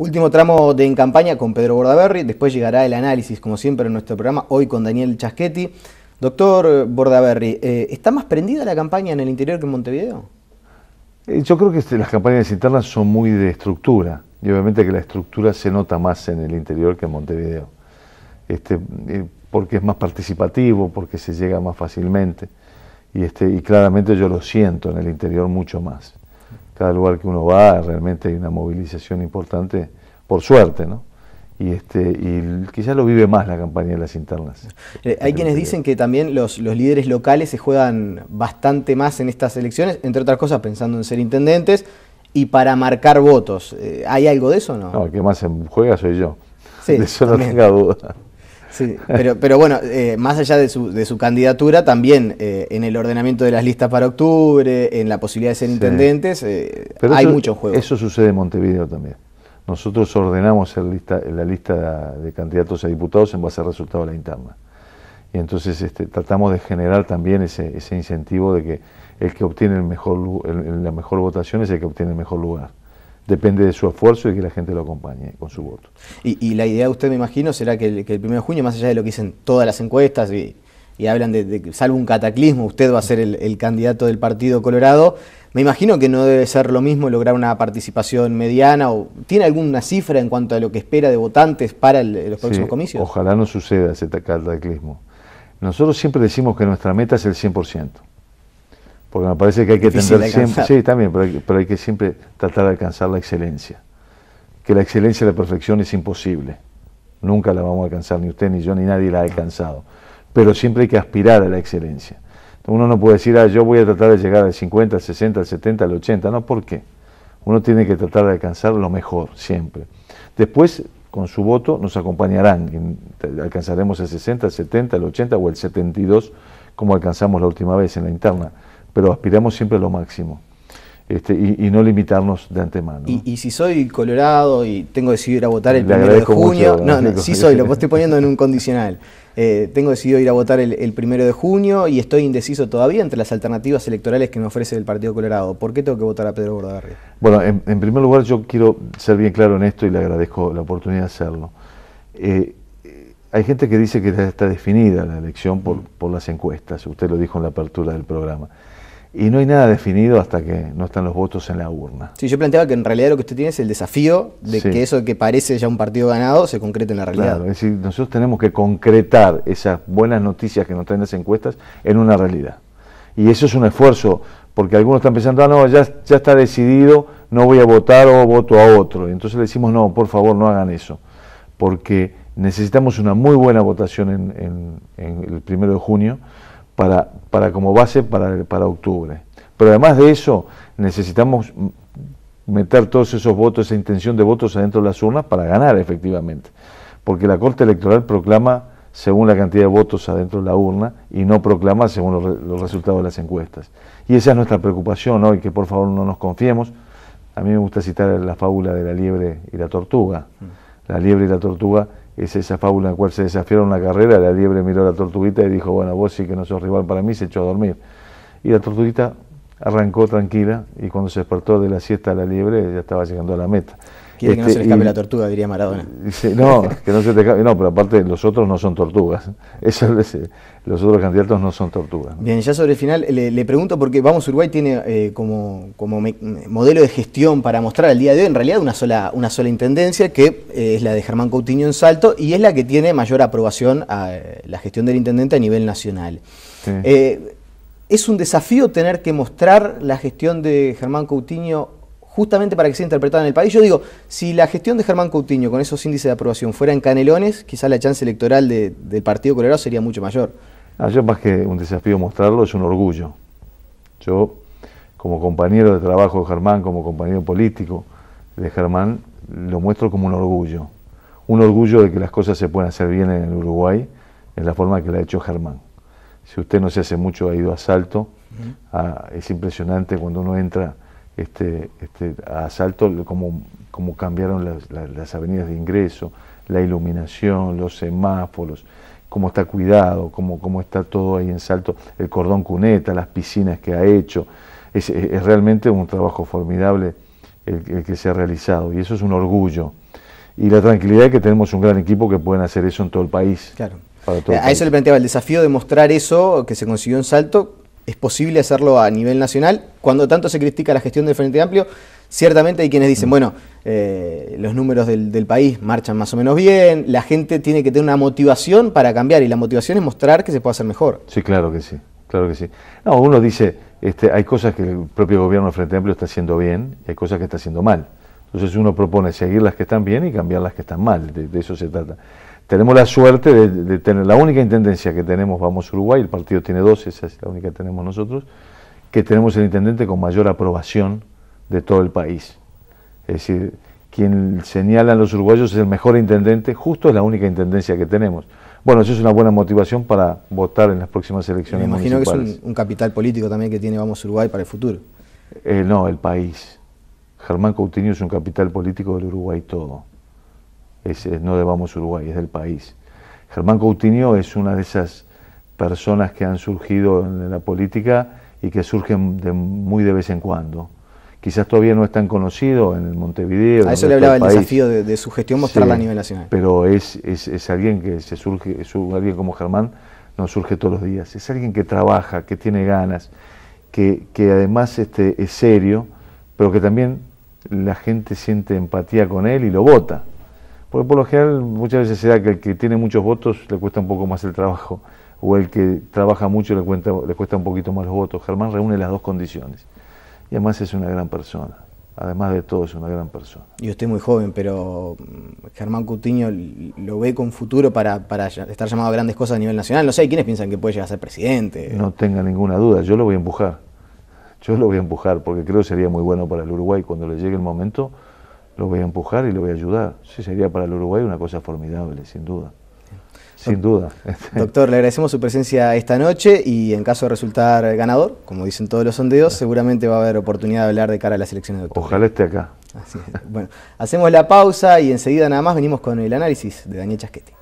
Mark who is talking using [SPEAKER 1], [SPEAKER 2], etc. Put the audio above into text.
[SPEAKER 1] Último tramo de En Campaña con Pedro Bordaberry, después llegará el análisis, como siempre, en nuestro programa, hoy con Daniel Chaschetti. Doctor Bordaberry, eh, ¿está más prendida la campaña en el interior que en Montevideo?
[SPEAKER 2] Eh, yo creo que este, las campañas internas son muy de estructura, y obviamente que la estructura se nota más en el interior que en Montevideo, este, porque es más participativo, porque se llega más fácilmente, y, este, y claramente yo lo siento en el interior mucho más cada lugar que uno va realmente hay una movilización importante, por suerte, ¿no? y este y quizás lo vive más la campaña de las internas.
[SPEAKER 1] Eh, hay quienes dicen que también los, líderes locales se juegan bastante más en estas elecciones, entre otras cosas pensando en ser intendentes y para marcar votos. Eh, ¿Hay algo de eso o no? No,
[SPEAKER 2] el que más juega soy yo. Sí, de eso no tenga duda. Sí, pero,
[SPEAKER 1] pero bueno, eh, más allá de su, de su candidatura, también eh, en el ordenamiento de las listas para octubre, en la posibilidad de ser intendentes, eh, hay muchos mucho juego.
[SPEAKER 2] Eso sucede en Montevideo también. Nosotros ordenamos lista, la lista de candidatos a diputados en base al resultado de la interna. Y entonces este, tratamos de generar también ese, ese, incentivo de que el que obtiene el mejor, la mejor votación es el que obtiene el mejor lugar depende de su esfuerzo y que la gente lo acompañe con su voto.
[SPEAKER 1] Y, la idea usted, me imagino, será que el, que 1 de junio, más allá de lo que dicen todas las encuestas y, hablan de, que salvo un cataclismo, usted va a ser el, candidato del Partido Colorado, me imagino que no debe ser lo mismo lograr una participación mediana o tiene alguna cifra en cuanto a lo que espera de votantes para los próximos comicios.
[SPEAKER 2] Ojalá no suceda ese cataclismo. Nosotros siempre decimos que nuestra meta es el 100% porque me parece que hay que tener siempre, sí, también, pero hay, que siempre tratar de alcanzar la excelencia. Que la excelencia y la perfección es imposible. Nunca la vamos a alcanzar, ni usted, ni yo, ni nadie la ha alcanzado. Pero siempre hay que aspirar a la excelencia. Uno no puede decir, ah, yo voy a tratar de llegar al 50, al 60, al 70, al 80. No, ¿por qué? Uno tiene que tratar de alcanzar lo mejor, siempre. Después, con su voto, nos acompañarán. Alcanzaremos el 60, el 70, el 80 o el 72, como alcanzamos la última vez en la interna pero aspiramos siempre a lo máximo. Este, y, no limitarnos de antemano.
[SPEAKER 1] Y, si soy colorado y tengo decidido ir a votar el 1 primero de junio, no, no, sí soy, lo estoy poniendo en un condicional. Eh, tengo decidido ir a votar el, primero de junio y estoy indeciso todavía entre las alternativas electorales que me ofrece el Partido Colorado. ¿Por qué tengo que votar a Pedro Bordagarri?
[SPEAKER 2] Bueno, en, primer lugar yo quiero ser bien claro en esto y le agradezco la oportunidad de hacerlo. Eh, hay gente que dice que está definida la elección por, por las encuestas, usted lo dijo en la apertura del programa y no hay nada definido hasta que no están los votos en la urna.
[SPEAKER 1] Sí, yo planteaba que en realidad lo que usted tiene es el desafío de que eso que parece ya un partido ganado se concrete en la
[SPEAKER 2] realidad. Claro, es decir, nosotros tenemos que concretar esas buenas noticias que nos traen las encuestas en una realidad. Y eso es un esfuerzo, porque algunos están pensando, ah, no, ya, está decidido, no voy a votar o voto a otro. entonces le decimos, no, por favor, no hagan eso, porque necesitamos una muy buena votación en el primero de junio para, como base para, octubre. Pero además de eso, necesitamos meter todos esos votos, esa intención de votos adentro de las urnas para ganar efectivamente. Porque la Corte Electoral proclama según la cantidad de votos adentro de la urna y no proclama según los, resultados de las encuestas. Y esa es nuestra preocupación hoy, que por favor no nos confiemos. A mí me gusta citar la fábula de la liebre y la tortuga. Mm. La liebre y la tortuga es esa fábula en la cual se desafiaron la carrera, la liebre miró a la tortuguita y dijo, bueno, vos sí que no sos rival para mí, se echó a dormir. Y la tortuguita arrancó tranquila y cuando se despertó de la siesta la liebre ya estaba llegando a la meta. Quiere que no se le este, escape la
[SPEAKER 1] tortuga, diría Maradona.
[SPEAKER 2] no, que no se escape. No, pero aparte, los otros no son tortugas. los otros candidatos no son tortugas.
[SPEAKER 1] Bien, ya sobre el final le, pregunto porque Vamos Uruguay tiene eh, como, como modelo de gestión para mostrar al día de hoy, en realidad, una sola, una sola intendencia que eh, es la de Germán Coutinho en Salto y es la que tiene mayor aprobación a eh, la gestión del intendente a nivel nacional. ¿Es un desafío tener que mostrar la gestión de Germán Coutinho justamente para que sea interpretada en el país. Yo digo, si la gestión de Germán Coutinho con esos índices de aprobación fuera en Canelones, quizás la chance electoral del
[SPEAKER 2] Partido Colorado sería mucho mayor. Ah, yo más que un desafío mostrarlo, es un orgullo. Yo, como compañero de trabajo de Germán, como compañero político de Germán, lo muestro como un orgullo. Un orgullo de que las cosas se pueden hacer bien en el Uruguay, en la forma que la ha hecho Germán. Si usted no se hace mucho, ha ido a salto. Ah, es impresionante cuando uno entra este, este asalto, como, como cambiaron las, las, avenidas de ingreso, la iluminación, los semáforos, cómo está cuidado, cómo, cómo está todo ahí en salto, el cordón cuneta, las piscinas que ha hecho. Es, realmente un trabajo formidable el, que se ha realizado y eso es un orgullo y la tranquilidad es que tenemos un gran equipo que pueden hacer eso en todo el país. Claro. a eso
[SPEAKER 1] le planteaba el desafío de mostrar eso que se consiguió en Salto es posible hacerlo a nivel nacional. Cuando tanto se critica la gestión del Frente Amplio, ciertamente hay quienes dicen, mm. bueno, eh, los números del, país marchan más o menos bien, la gente tiene que tener una motivación para cambiar y la motivación es mostrar que se puede hacer mejor.
[SPEAKER 2] Sí, claro que sí, claro que sí. uno dice, este, hay cosas que el propio gobierno del Frente Amplio está haciendo bien y hay cosas que está haciendo mal. Entonces uno propone seguir las que están bien y cambiar las que están mal, de eso se trata. Tenemos la suerte de, tener la única intendencia que tenemos, vamos Uruguay, el partido tiene dos, esa es la única que tenemos nosotros, que tenemos el intendente con mayor aprobación de todo el país. Es decir, quien señalan los uruguayos es el mejor intendente, justo es la única intendencia que tenemos. Bueno, eso es una buena motivación para votar en las próximas elecciones. Me imagino que es
[SPEAKER 1] un, capital político también que tiene Vamos Uruguay para el futuro.
[SPEAKER 2] Eh, no, el país. Germán Coutinho es un capital político del Uruguay todo no de No vamos Uruguay, es del país. Germán Coutinho es una de esas personas que han surgido en la política y que surgen de, muy de vez en cuando. Quizás todavía no es tan conocido en el Montevideo. A eso le hablaba el desafío
[SPEAKER 1] de, su gestión mostrarla a
[SPEAKER 2] Pero es, es, alguien que se surge, es alguien como Germán no surge todos los días. Es alguien que trabaja, que tiene ganas, que, que además este, es serio, pero que también la gente siente empatía con él y lo vota. Porque por lo general muchas veces se da que el que tiene muchos votos le cuesta un poco más el trabajo, o el que trabaja mucho le, cuesta un poquito más los votos. Germán reúne las dos condiciones. Y además es una gran persona. Además de todo, es una gran persona. Y usted muy
[SPEAKER 1] joven, pero mm, Germán Cutiño lo ve con futuro para, para estar llamado a grandes cosas a nivel nacional. No sé, ¿quiénes piensan que puede llegar a ser presidente?
[SPEAKER 2] No tenga ninguna duda, yo lo voy a empujar. Yo lo voy a empujar porque creo que sería muy bueno para el Uruguay cuando le llegue el momento lo voy a empujar y lo voy a ayudar. Sí, sería para el Uruguay una cosa formidable, sin duda. Sin duda.
[SPEAKER 1] Doctor, le agradecemos su presencia esta noche y en caso de resultar ganador, como dicen todos los sondeos, seguramente va a haber oportunidad de hablar de cara a la selección de octubre.
[SPEAKER 2] Ojalá esté acá.
[SPEAKER 1] Bueno, hacemos la pausa y enseguida nada más venimos con el análisis de Daniel Chasquetti.